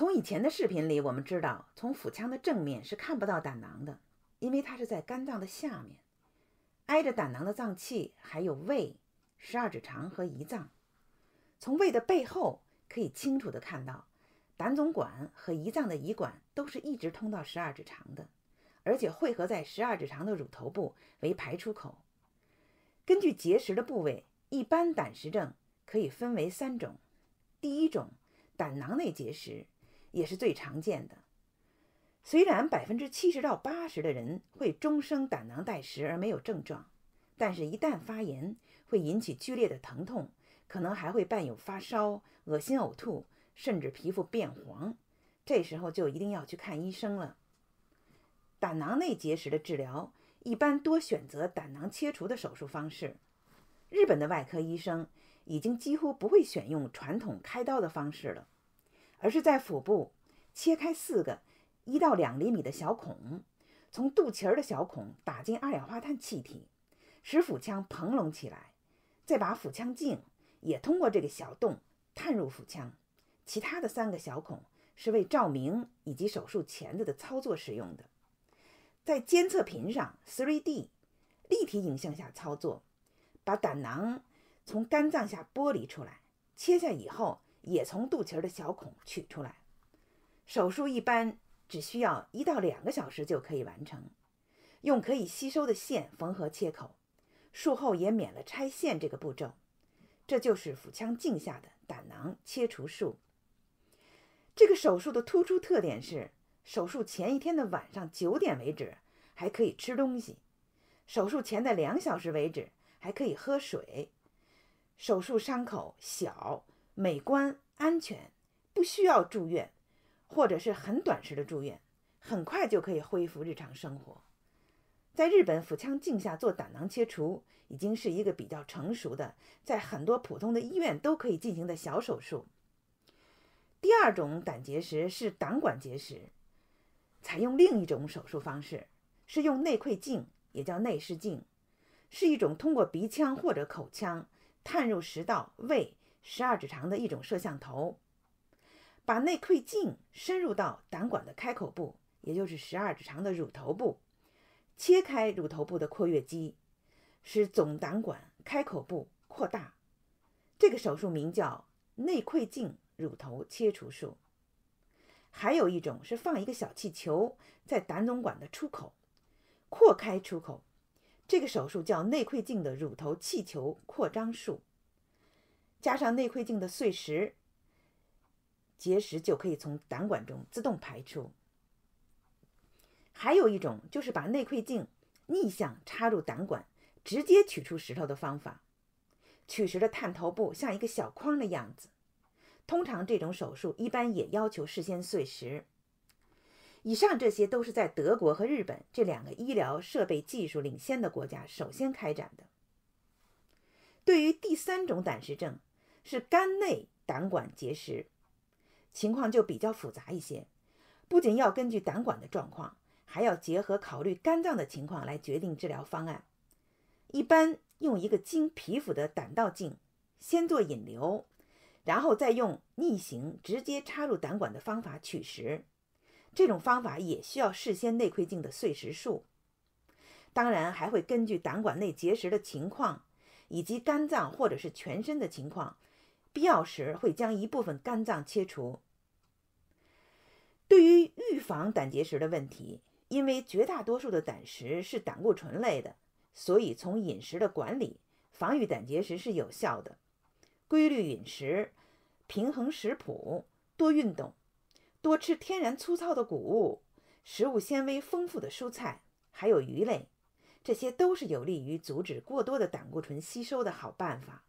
从以前的视频里，我们知道，从腹腔的正面是看不到胆囊的，因为它是在肝脏的下面。挨着胆囊的脏器还有胃、十二指肠和胰脏。从胃的背后可以清楚地看到，胆总管和胰脏的胰管都是一直通到十二指肠的，而且汇合在十二指肠的乳头部为排出口。根据结石的部位，一般胆石症可以分为三种：第一种，胆囊内结石。也是最常见的。虽然百分之七十到八十的人会终生胆囊带石而没有症状，但是一旦发炎，会引起剧烈的疼痛，可能还会伴有发烧、恶心、呕吐，甚至皮肤变黄。这时候就一定要去看医生了。胆囊内结石的治疗一般多选择胆囊切除的手术方式。日本的外科医生已经几乎不会选用传统开刀的方式了。而是在腹部切开四个一到两厘米的小孔，从肚脐儿的小孔打进二氧化碳气体，使腹腔膨隆起来，再把腹腔镜也通过这个小洞探入腹腔。其他的三个小孔是为照明以及手术钳子的操作使用的，在监测屏上 3D 立体影像下操作，把胆囊从肝脏下剥离出来，切下以后。也从肚脐儿的小孔取出来。手术一般只需要一到两个小时就可以完成，用可以吸收的线缝合切口，术后也免了拆线这个步骤。这就是腹腔镜下的胆囊切除术。这个手术的突出特点是：手术前一天的晚上九点为止还可以吃东西，手术前的两小时为止还可以喝水，手术伤口小。美观、安全，不需要住院，或者是很短时的住院，很快就可以恢复日常生活。在日本，腹腔镜下做胆囊切除已经是一个比较成熟的，在很多普通的医院都可以进行的小手术。第二种胆结石是胆管结石，采用另一种手术方式，是用内窥镜，也叫内视镜，是一种通过鼻腔或者口腔探入食道、胃。十二指肠的一种摄像头，把内窥镜深入到胆管的开口部，也就是十二指肠的乳头部，切开乳头部的括约肌，使总胆管开口部扩大。这个手术名叫内窥镜乳头切除术。还有一种是放一个小气球在胆总管的出口，扩开出口，这个手术叫内窥镜的乳头气球扩张术。加上内窥镜的碎石结石就可以从胆管中自动排出。还有一种就是把内窥镜逆向插入胆管，直接取出石头的方法。取石的探头部像一个小框的样子。通常这种手术一般也要求事先碎石。以上这些都是在德国和日本这两个医疗设备技术领先的国家首先开展的。对于第三种胆石症。是肝内胆管结石，情况就比较复杂一些，不仅要根据胆管的状况，还要结合考虑肝脏的情况来决定治疗方案。一般用一个经皮肤的胆道镜先做引流，然后再用逆行直接插入胆管的方法取石。这种方法也需要事先内窥镜的碎石术。当然，还会根据胆管内结石的情况以及肝脏或者是全身的情况。必要时会将一部分肝脏切除。对于预防胆结石的问题，因为绝大多数的胆石是胆固醇类的，所以从饮食的管理，防御胆结石是有效的。规律饮食、平衡食谱、多运动、多吃天然粗糙的谷物、食物纤维丰富的蔬菜，还有鱼类，这些都是有利于阻止过多的胆固醇吸收的好办法。